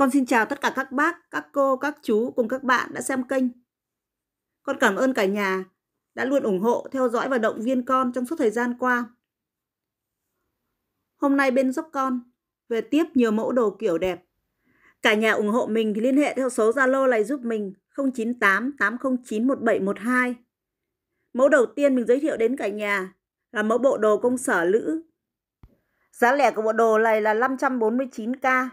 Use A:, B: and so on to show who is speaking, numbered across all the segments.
A: Con xin chào tất cả các bác, các cô, các chú cùng các bạn đã xem kênh. Con cảm ơn cả nhà đã luôn ủng hộ, theo dõi và động viên con trong suốt thời gian qua. Hôm nay bên giúp con về tiếp nhiều mẫu đồ kiểu đẹp. Cả nhà ủng hộ mình thì liên hệ theo số Zalo này giúp mình 098 809 1712. Mẫu đầu tiên mình giới thiệu đến cả nhà là mẫu bộ đồ công sở lữ. Giá lẻ của bộ đồ này là 549k.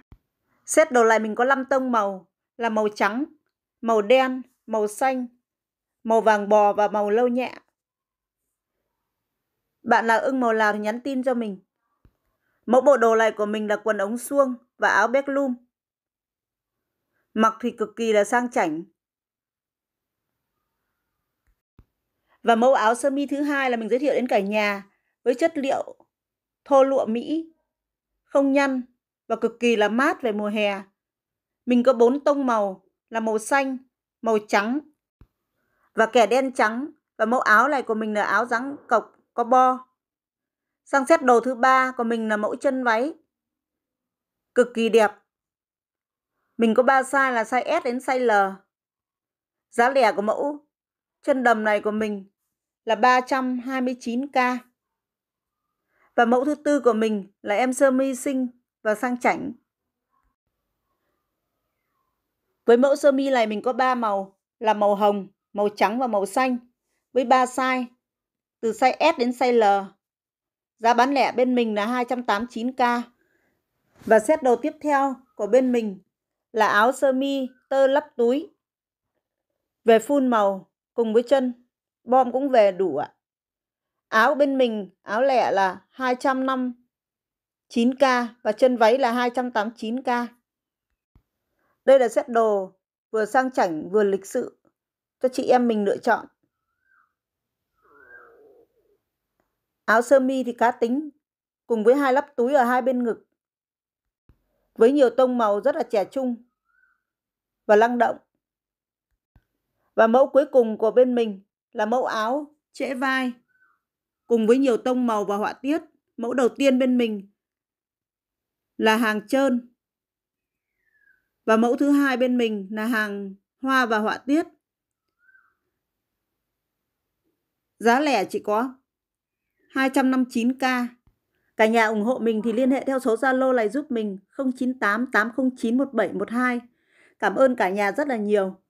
A: Xét đồ lại mình có 5 tông màu là màu trắng, màu đen, màu xanh, màu vàng bò và màu lâu nhẹ. Bạn là ưng màu nào thì nhắn tin cho mình. Mẫu bộ đồ này của mình là quần ống suông và áo bedroom. Mặc thì cực kỳ là sang chảnh. Và mẫu áo sơ mi thứ hai là mình giới thiệu đến cả nhà với chất liệu thô lụa Mỹ, không nhăn, và cực kỳ là mát về mùa hè. Mình có bốn tông màu là màu xanh, màu trắng và kẻ đen trắng và mẫu áo này của mình là áo dáng cộc có bo. Sang xếp đồ thứ ba của mình là mẫu chân váy. Cực kỳ đẹp. Mình có ba size là size S đến size L. Giá lẻ của mẫu chân đầm này của mình là 329k. Và mẫu thứ tư của mình là em sơ mi xinh và sang chảnh. Với mẫu sơ mi này mình có 3 màu là màu hồng, màu trắng và màu xanh với 3 size từ size S đến size L. Giá bán lẻ bên mình là 289k. Và set đồ tiếp theo của bên mình là áo sơ mi tơ lắp túi về full màu cùng với chân. Bom cũng về đủ ạ. Áo bên mình áo lẻ là 250 9K và chân váy là 289K. Đây là set đồ vừa sang chảnh vừa lịch sự cho chị em mình lựa chọn. Áo sơ mi thì cá tính cùng với hai lắp túi ở hai bên ngực. Với nhiều tông màu rất là trẻ trung và năng động. Và mẫu cuối cùng của bên mình là mẫu áo trễ vai cùng với nhiều tông màu và họa tiết. Mẫu đầu tiên bên mình là hàng trơn. Và mẫu thứ hai bên mình là hàng hoa và họa tiết. Giá lẻ chỉ có 259k. Cả nhà ủng hộ mình thì liên hệ theo số Zalo này giúp mình 0988091712. Cảm ơn cả nhà rất là nhiều.